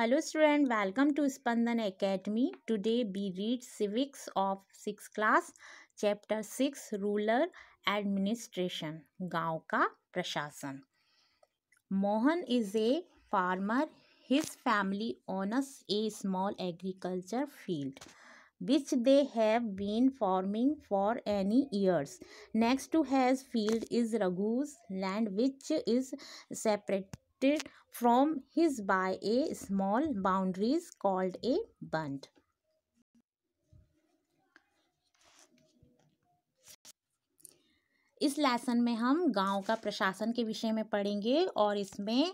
Hello student welcome to Spandan academy today we read civics of six class chapter six rural administration गांव का प्रशासन Mohan is a farmer his family owns a small agriculture field which they have been farming for any years next to his field is Raghu's land which is separate protected from his by a small boundaries called a bund. इस lesson में हम गांव का प्रशासन के विषय में पढ़ेंगे और इसमें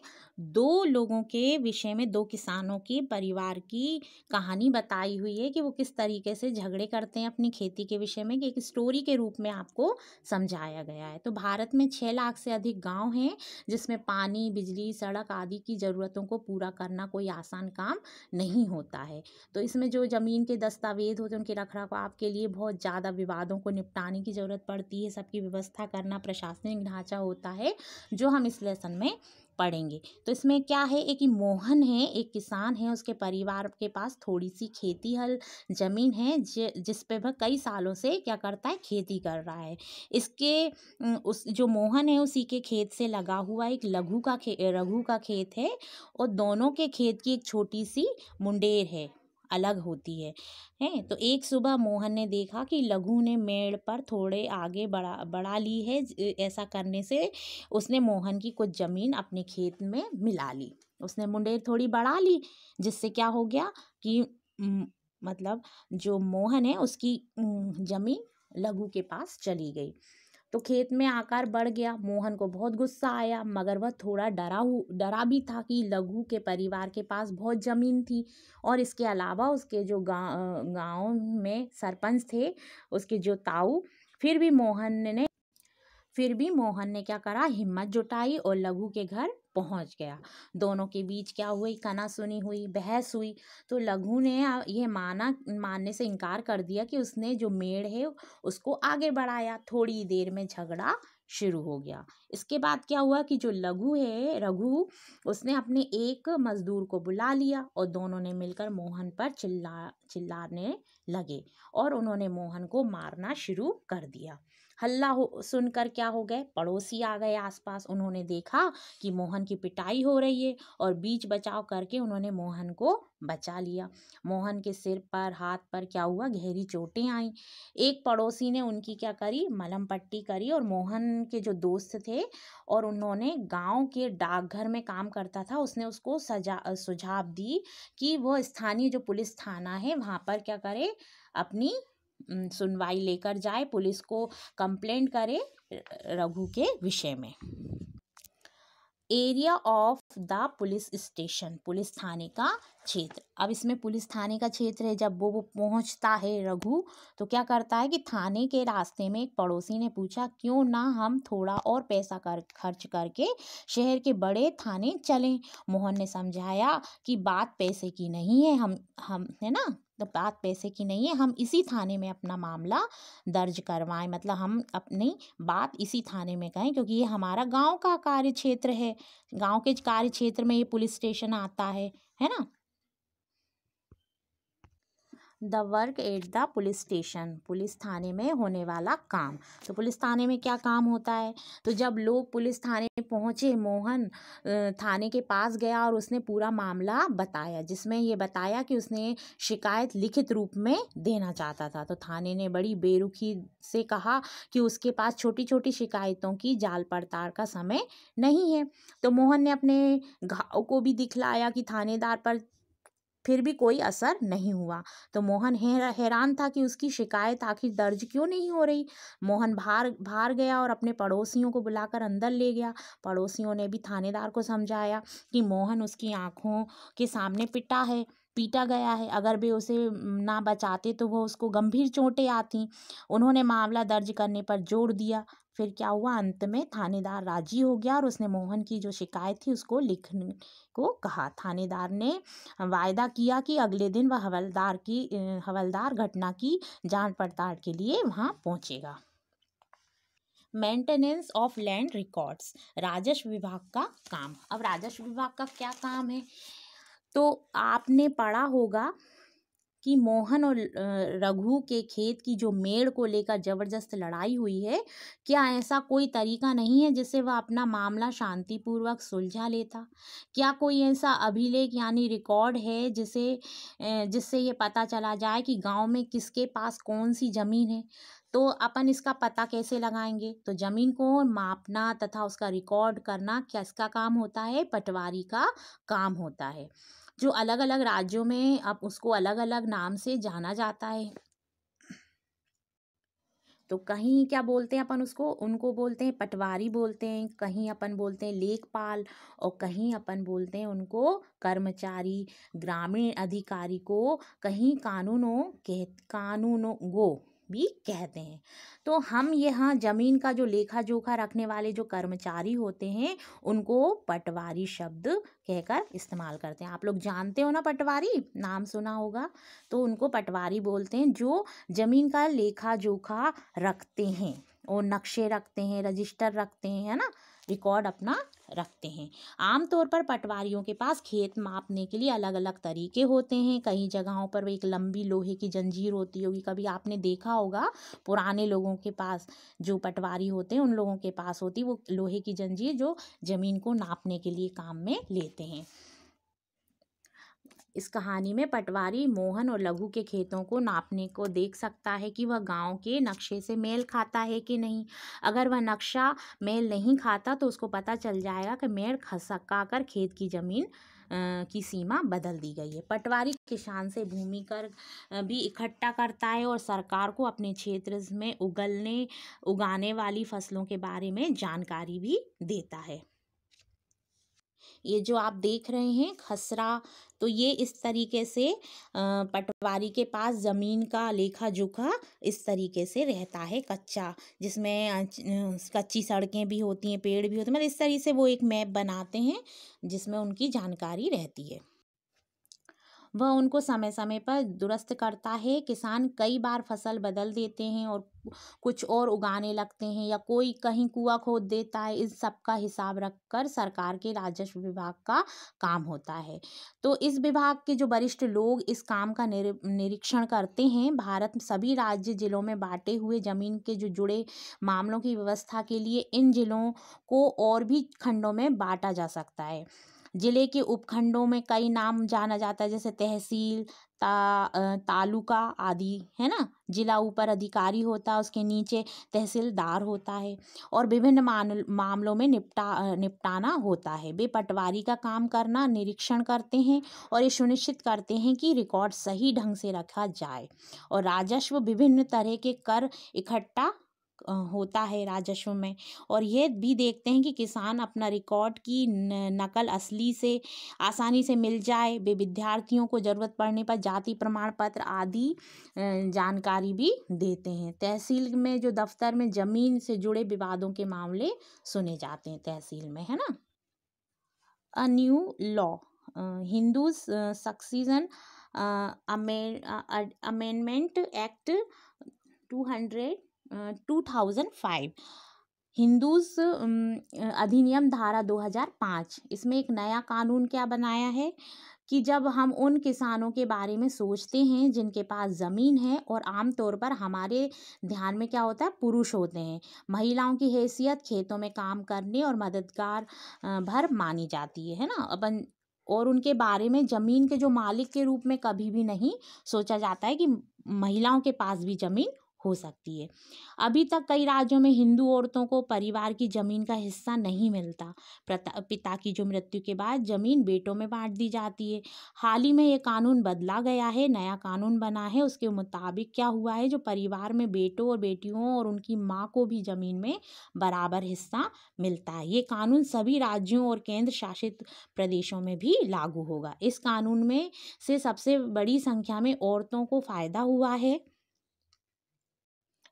दो लोगों के विषय में दो किसानों की परिवार की कहानी बताई हुई है कि वो किस तरीके से झगड़े करते हैं अपनी खेती के विषय में कि एक स्टोरी के रूप में आपको समझाया गया है तो भारत में छः लाख से अधिक गाँव हैं जिसमें पानी बिजली सड़क आदि की ज़रूरतों को पूरा करना कोई आसान काम नहीं होता है तो इसमें जो ज़मीन के दस्तावेज होते हैं उनके रख रखाव आपके लिए बहुत ज़्यादा विवादों को निपटाने की ज़रूरत पड़ती है सबकी व्यवस्था व्यवस्था करना प्रशासनिक ढांचा होता है जो हम इस लेसन में पढ़ेंगे तो इसमें क्या है एक मोहन है एक किसान है उसके परिवार के पास थोड़ी सी खेती हल जमीन है जिस पे वह कई सालों से क्या करता है खेती कर रहा है इसके उस जो मोहन है उसी के खेत से लगा हुआ एक लघु का खे रघु का खेत है और दोनों के खेत की एक छोटी सी मुंडेर है अलग होती है हैं तो एक सुबह मोहन ने देखा कि लघु ने मेड़ पर थोड़े आगे बढ़ा बढ़ा ली है ऐसा करने से उसने मोहन की कुछ ज़मीन अपने खेत में मिला ली उसने मुंडेर थोड़ी बढ़ा ली जिससे क्या हो गया कि मतलब जो मोहन है उसकी ज़मीन लघु के पास चली गई तो खेत में आकार बढ़ गया मोहन को बहुत गुस्सा आया मगर वह थोड़ा डरा डरा भी था कि लघु के परिवार के पास बहुत ज़मीन थी और इसके अलावा उसके जो गाँव गाँव में सरपंच थे उसके जो ताऊ फिर भी मोहन ने फिर भी मोहन ने क्या करा हिम्मत जुटाई और लघु के घर पहुंच गया दोनों के बीच क्या हुई कना सुनी हुई बहस हुई तो लघु ने यह माना मानने से इनकार कर दिया कि उसने जो मेड़ है उसको आगे बढ़ाया थोड़ी देर में झगड़ा शुरू हो गया इसके बाद क्या हुआ कि जो लघु है रघु उसने अपने एक मजदूर को बुला लिया और दोनों ने मिलकर मोहन पर चिल्ला चिल्लाने लगे और उन्होंने मोहन को मारना शुरू कर दिया हल्ला हो सुनकर क्या हो गए पड़ोसी आ गए आसपास उन्होंने देखा कि मोहन की पिटाई हो रही है और बीच बचाव करके उन्होंने मोहन को बचा लिया मोहन के सिर पर हाथ पर क्या हुआ गहरी चोटें आई एक पड़ोसी ने उनकी क्या करी मलम पट्टी करी और मोहन के जो दोस्त थे और उन्होंने गांव के डाकघर में काम करता था उसने उसको सजा सुझाव दी कि वह स्थानीय जो पुलिस थाना है वहाँ पर क्या करे अपनी सुनवाई लेकर जाए पुलिस को कंप्लेंट करे रघु के विषय में area of the police station police थाने का क्षेत्र अब इसमें पुलिस थाने का क्षेत्र है जब वो वो पहुंचता है रघु तो क्या करता है कि थाने के रास्ते में एक पड़ोसी ने पूछा क्यों ना हम थोड़ा और पैसा कर खर्च करके शहर के बड़े थाने चलें मोहन ने समझाया कि बात पैसे की नहीं है हम हम है ना तो बात पैसे की नहीं है हम इसी थाने में अपना मामला दर्ज करवाएं मतलब हम अपनी बात इसी थाने में कहें क्योंकि ये हमारा गांव का कार्य क्षेत्र है गांव के कार्य क्षेत्र में ये पुलिस स्टेशन आता है है ना the work at the police station police थाने में होने वाला काम तो पुलिस थाने में क्या काम होता है तो जब लोग पुलिस थाने में पहुँचे मोहन थाने के पास गया और उसने पूरा मामला बताया जिसमें ये बताया कि उसने शिकायत लिखित रूप में देना चाहता था तो थाने ने बड़ी बेरुखी से कहा कि उसके पास छोटी छोटी शिकायतों की जाल पड़ताल का समय नहीं है तो मोहन ने अपने घाव को भी दिखलाया कि थानेदार पर फिर भी कोई असर नहीं हुआ तो मोहन हैरान था कि उसकी शिकायत आखिर दर्ज क्यों नहीं हो रही मोहन बाहर बाहर गया और अपने पड़ोसियों को बुलाकर अंदर ले गया पड़ोसियों ने भी थानेदार को समझाया कि मोहन उसकी आँखों के सामने पिटा है पीटा गया है अगर वे उसे ना बचाते तो वो उसको गंभीर चोटें आती उन्होंने मामला दर्ज करने पर जोर दिया फिर क्या हुआ अंत में थानेदार राजी हो गया और उसने मोहन की जो शिकायत थी उसको लिखने को कहा थानेदार ने वायदा किया कि अगले दिन वह हवलदार की हवलदार घटना की जांच पड़ताल के लिए वहां पहुंचेगा मेंटेनेंस ऑफ लैंड रिकॉर्ड्स राजस्व विभाग का काम अब राजस्व विभाग का क्या काम है तो आपने पढ़ा होगा कि मोहन और रघु के खेत की जो मेड़ को लेकर ज़बरदस्त लड़ाई हुई है क्या ऐसा कोई तरीका नहीं है जिससे वह अपना मामला शांतिपूर्वक सुलझा लेता क्या कोई ऐसा अभिलेख यानी रिकॉर्ड है जिसे जिससे ये पता चला जाए कि गांव में किसके पास कौन सी ज़मीन है तो अपन इसका पता कैसे लगाएंगे तो ज़मीन को मापना तथा उसका रिकॉर्ड करना किसका काम होता है पटवारी का काम होता है जो अलग अलग राज्यों में अब उसको अलग अलग नाम से जाना जाता है तो कहीं क्या बोलते हैं अपन उसको उनको बोलते हैं पटवारी बोलते हैं कहीं अपन बोलते हैं लेखपाल और कहीं अपन बोलते हैं उनको कर्मचारी ग्रामीण अधिकारी को कहीं कानूनों कह कानूनों गो भी कहते हैं तो हम यहाँ ज़मीन का जो लेखा जोखा रखने वाले जो कर्मचारी होते हैं उनको पटवारी शब्द कहकर इस्तेमाल करते हैं आप लोग जानते हो ना पटवारी नाम सुना होगा तो उनको पटवारी बोलते हैं जो ज़मीन का लेखा जोखा रखते हैं और नक्शे रखते हैं रजिस्टर रखते हैं है ना रिकॉर्ड अपना रखते हैं आमतौर पर पटवारियों के पास खेत मापने के लिए अलग अलग तरीके होते हैं कई जगहों पर एक लंबी लोहे की जंजीर होती होगी कभी आपने देखा होगा पुराने लोगों के पास जो पटवारी होते हैं उन लोगों के पास होती वो लोहे की जंजीर जो ज़मीन को नापने के लिए काम में लेते हैं इस कहानी में पटवारी मोहन और लघु के खेतों को नापने को देख सकता है कि वह गांव के नक्शे से मेल खाता है कि नहीं अगर वह नक्शा मेल नहीं खाता तो उसको पता चल जाएगा कि मेड़ खसका कर खेत की ज़मीन की सीमा बदल दी गई है पटवारी किसान से भूमि कर भी इकट्ठा करता है और सरकार को अपने क्षेत्र में उगलने उगाने वाली फसलों के बारे में जानकारी भी देता है ये जो आप देख रहे हैं खसरा तो ये इस तरीके से पटवारी के पास ज़मीन का लेखा जोखा इस तरीके से रहता है कच्चा जिसमें कच्ची सड़कें भी होती हैं पेड़ भी होते हैं मतलब इस तरीके से वो एक मैप बनाते हैं जिसमें उनकी जानकारी रहती है वह उनको समय समय पर दुरुस्त करता है किसान कई बार फसल बदल देते हैं और कुछ और उगाने लगते हैं या कोई कहीं कुआँ खोद देता है इस सब का हिसाब रख कर सरकार के राजस्व विभाग का काम होता है तो इस विभाग के जो वरिष्ठ लोग इस काम का निरीक्षण करते हैं भारत सभी राज्य जिलों में बांटे हुए जमीन के जो जुड़े मामलों की व्यवस्था के लिए इन जिलों को और भी खंडों में बांटा जा सकता है ज़िले के उपखंडों में कई नाम जाना जाता है जैसे तहसील ता तालुका आदि है ना ज़िला ऊपर अधिकारी होता है उसके नीचे तहसीलदार होता है और विभिन्न मान मामलों में निपटा निपटाना होता है वे पटवारी का काम करना निरीक्षण करते हैं और ये सुनिश्चित करते हैं कि रिकॉर्ड सही ढंग से रखा जाए और राजस्व विभिन्न तरह के कर इकट्ठा होता है राजस्व में और ये भी देखते हैं कि किसान अपना रिकॉर्ड की नकल असली से आसानी से मिल जाए वे विद्यार्थियों को ज़रूरत पड़ने पर जाति प्रमाण पत्र आदि जानकारी भी देते हैं तहसील में जो दफ्तर में ज़मीन से जुड़े विवादों के मामले सुने जाते हैं तहसील में है ना a new law Hindu succession amendment act two hundred two thousand five Hindus अधिनियम धारा 2005 इसमें एक नया कानून क्या बनाया है कि जब हम उन किसानों के बारे में सोचते हैं जिनके पास ज़मीन है और आमतौर पर हमारे ध्यान में क्या होता है पुरुष होते हैं महिलाओं की हैसियत खेतों में काम करने और मददगार भर मानी जाती है ना अपन और उनके बारे में ज़मीन के जो मालिक के रूप में कभी भी नहीं सोचा जाता है कि महिलाओं के पास भी ज़मीन हो सकती है अभी तक कई राज्यों में हिंदू औरतों को परिवार की ज़मीन का हिस्सा नहीं मिलता पिता की जो मृत्यु के बाद ज़मीन बेटों में बांट दी जाती है हाल ही में ये कानून बदला गया है नया कानून बना है उसके मुताबिक क्या हुआ है जो परिवार में बेटों और बेटियों और उनकी माँ को भी ज़मीन में बराबर हिस्सा मिलता है ये कानून सभी राज्यों और केंद्र शासित प्रदेशों में भी लागू होगा इस कानून में से सबसे बड़ी संख्या में औरतों को फ़ायदा हुआ है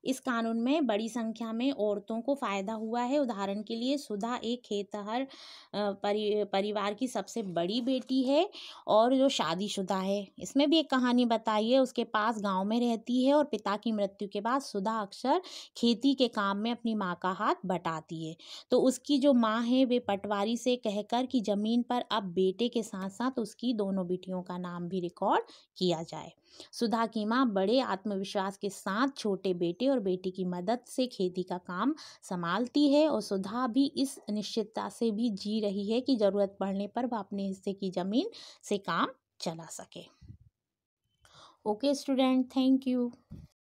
इस कानून में बड़ी संख्या में औरतों को फ़ायदा हुआ है उदाहरण के लिए सुधा एक खेतहर परि परिवार की सबसे बड़ी बेटी है और जो शादीशुदा है इसमें भी एक कहानी बताई है उसके पास गांव में रहती है और पिता की मृत्यु के बाद सुधा अक्सर खेती के काम में अपनी माँ का हाथ बटाती है तो उसकी जो माँ है वे पटवारी से कहकर कि ज़मीन पर अब बेटे के साथ साथ उसकी दोनों बेटियों का नाम भी रिकॉर्ड किया जाए सुधा की माँ बड़े आत्मविश्वास के साथ छोटे बेटे और बेटी की मदद से खेती का काम संभालती है और सुधा भी इस निश्चितता से भी जी रही है कि ज़रूरत पड़ने पर वह अपने हिस्से की ज़मीन से काम चला सके ओके स्टूडेंट थैंक यू